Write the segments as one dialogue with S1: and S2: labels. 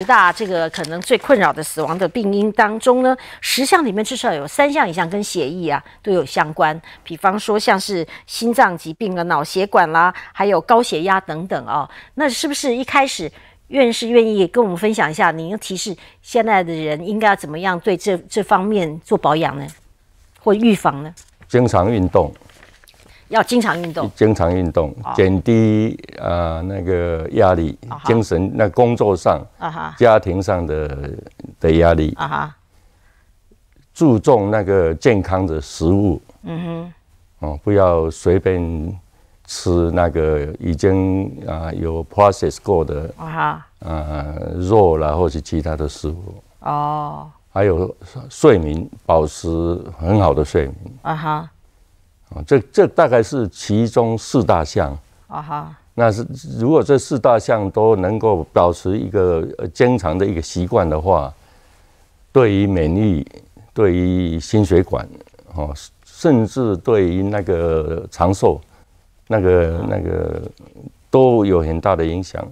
S1: 十大这个可能最困扰的死亡的病因当中呢，十项里面至少有三项以上跟血液啊都有相关。比方说像是心脏疾病啊、脑血管啦，还有高血压等等啊。那是不是一开始院士愿意跟我们分享一下？您提示现在的人应该要怎么样对这这方面做保养呢，或预防呢？
S2: 经常运动。
S1: 要经常运动，
S2: 经常运动，减低啊那个压力，精神那工作上、家庭上的的压力，啊哈，注重那个健康的食物，嗯哼，哦，不要随便吃那个已经啊有 process 过的，啊哈，呃，肉啦或是其他的食物，
S1: 哦，
S2: 还有睡眠，保持很好的睡眠，啊哈。啊，这这大概是其中四大项啊哈。那是如果这四大项都能够保持一个经常的一个习惯的话，对于免疫、对于心血管，哦，甚至对于那个长寿，那个那个都有很大的影响。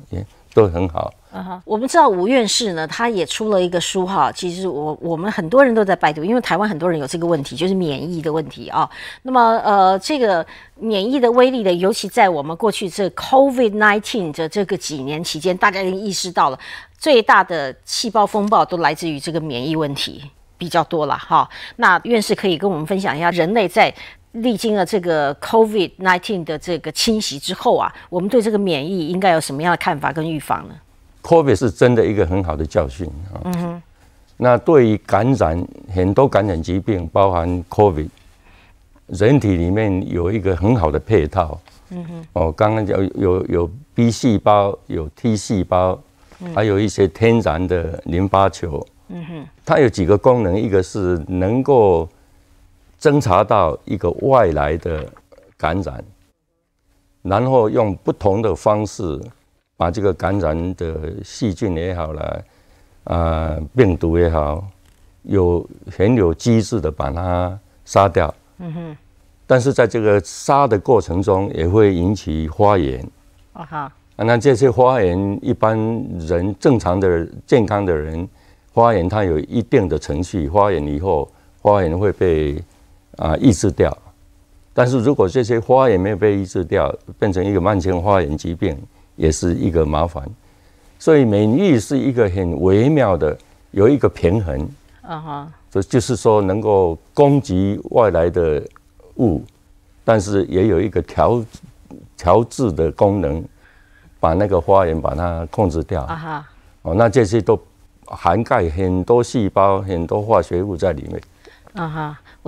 S2: 都很好，
S1: 嗯哈。我们知道吴院士呢，他也出了一个书哈。其实我我们很多人都在拜读，因为台湾很多人有这个问题，就是免疫的问题啊。那么呃，这个免疫的威力呢，尤其在我们过去这 COVID nineteen 的这个几年期间，大家已经意识到了，最大的细胞风暴都来自于这个免疫问题比较多了哈。那院士可以跟我们分享一下，人类在历经了这个 COVID-19 的这个侵袭之后啊，我们对这个免疫应该有什么样的看法跟预防呢
S2: ？COVID 是真的一个很好的教训啊。嗯哼。那对于感染很多感染疾病，包含 COVID，人体里面有一个很好的配套。嗯哼。哦，刚刚讲有有 B 细胞，有 T 细胞，还有一些天然的淋巴球。嗯哼。它有几个功能，一个是能够。侦查到一个外来的感染，然后用不同的方式把这个感染的细菌也好啦，啊，病毒也好，有很有机制的把它杀掉。嗯哼。但是在这个杀的过程中，也会引起发炎。那这些发炎，一般人正常的健康的人发炎，它有一定的程序。发炎以后，发炎会被啊，抑制掉。但是如果这些花也没有被抑制掉，变成一个慢性花炎疾病，也是一个麻烦。所以免疫是一个很微妙的，有一个平衡。啊哈。这就是说，能够攻击外来的物，但是也有一个调调制的功能，把那个花园把它控制掉。啊哈。哦，那这些都涵盖很多细胞、很多化学物在里面。
S1: 啊哈。